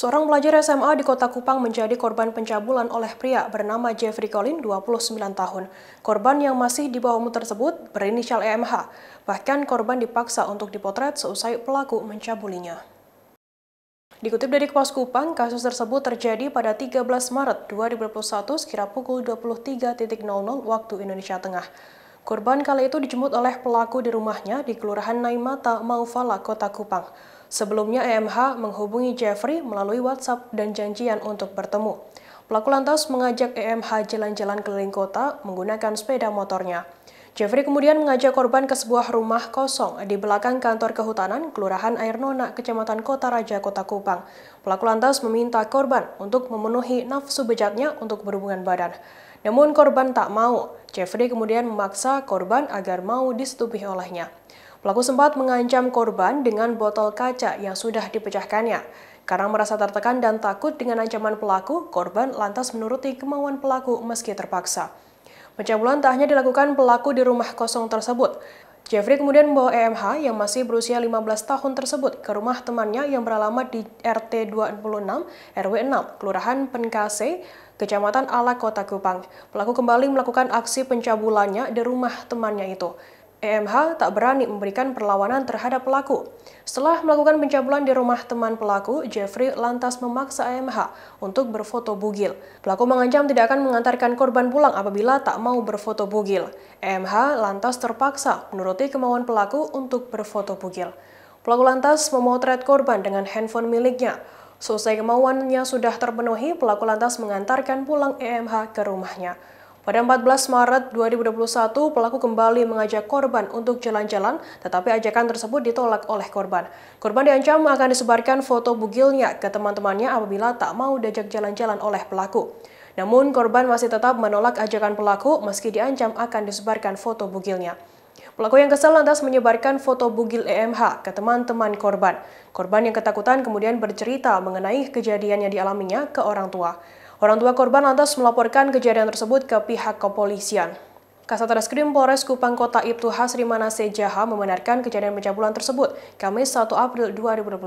Seorang pelajar SMA di Kota Kupang menjadi korban pencabulan oleh pria bernama Jeffrey Colin, 29 tahun. Korban yang masih di bawah umur tersebut berinisial EMH. Bahkan korban dipaksa untuk dipotret seusai pelaku mencabulinya. Dikutip dari Kepas Kupang, kasus tersebut terjadi pada 13 Maret 2021 sekira pukul 23.00 waktu Indonesia Tengah. Korban kali itu dijemput oleh pelaku di rumahnya di Kelurahan Naimata, Maufala, Kota Kupang. Sebelumnya EMH menghubungi Jeffrey melalui WhatsApp dan janjian untuk bertemu. Pelaku lantas mengajak EMH jalan-jalan keliling kota menggunakan sepeda motornya. Jeffrey kemudian mengajak korban ke sebuah rumah kosong di belakang kantor kehutanan Kelurahan Air Nona, Kecamatan Kota Raja, Kota Kupang. Pelaku lantas meminta korban untuk memenuhi nafsu bejatnya untuk berhubungan badan. Namun korban tak mau. Jeffrey kemudian memaksa korban agar mau disetubuhi olehnya. Pelaku sempat mengancam korban dengan botol kaca yang sudah dipecahkannya. Karena merasa tertekan dan takut dengan ancaman pelaku, korban lantas menuruti kemauan pelaku meski terpaksa. Pencabulan tak hanya dilakukan pelaku di rumah kosong tersebut, Jeffrey kemudian membawa EMH yang masih berusia 15 tahun tersebut ke rumah temannya yang beralamat di RT 26 RW 6, Kelurahan Penkase, Kecamatan Ala Kota Kupang. Pelaku kembali melakukan aksi pencabulannya di rumah temannya itu. EMH tak berani memberikan perlawanan terhadap pelaku. Setelah melakukan pencabulan di rumah teman pelaku, Jeffrey lantas memaksa EMH untuk berfoto bugil. Pelaku mengancam tidak akan mengantarkan korban pulang apabila tak mau berfoto bugil. EMH lantas terpaksa menuruti kemauan pelaku untuk berfoto bugil. Pelaku lantas memotret korban dengan handphone miliknya. Selesai kemauannya sudah terpenuhi, pelaku lantas mengantarkan pulang EMH ke rumahnya. Pada 14 Maret 2021, pelaku kembali mengajak korban untuk jalan-jalan, tetapi ajakan tersebut ditolak oleh korban. Korban diancam akan disebarkan foto bugilnya ke teman-temannya apabila tak mau diajak jalan-jalan oleh pelaku. Namun, korban masih tetap menolak ajakan pelaku meski diancam akan disebarkan foto bugilnya. Pelaku yang kesal lantas menyebarkan foto bugil EMH ke teman-teman korban. Korban yang ketakutan kemudian bercerita mengenai kejadian yang dialaminya ke orang tua. Orang tua korban lantas melaporkan kejadian tersebut ke pihak kepolisian. Kasat Reskrim Polres Kupang Kota Ibtu Manase Jaha membenarkan kejadian pencabulan tersebut Kamis 1 April 2021.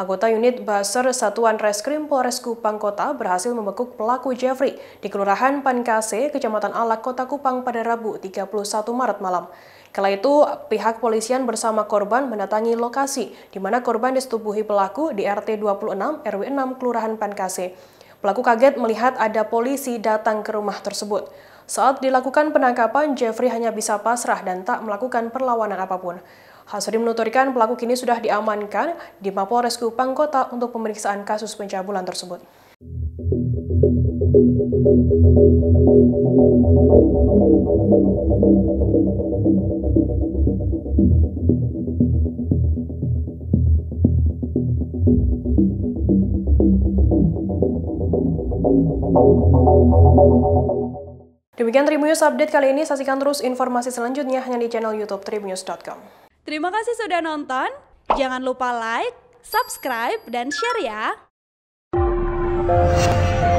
Anggota unit Baser Satuan Reskrim Polres Kupang Kota berhasil membekuk pelaku Jeffrey di Kelurahan Pankase, Kecamatan Alak, Kota Kupang pada Rabu 31 Maret malam. Kala itu, pihak polisian bersama korban mendatangi lokasi di mana korban disetubuhi pelaku di RT 26 RW 6 Kelurahan Pankase. Pelaku kaget melihat ada polisi datang ke rumah tersebut. Saat dilakukan penangkapan, Jeffrey hanya bisa pasrah dan tak melakukan perlawanan apapun. Hasri menuturkan pelaku kini sudah diamankan di Mapolres Kupang Kota untuk pemeriksaan kasus pencabulan tersebut. Demikian Tribunnews Update kali ini, saksikan terus informasi selanjutnya hanya di channel YouTube tribunnews.com. Terima kasih sudah nonton, jangan lupa like, subscribe, dan share ya!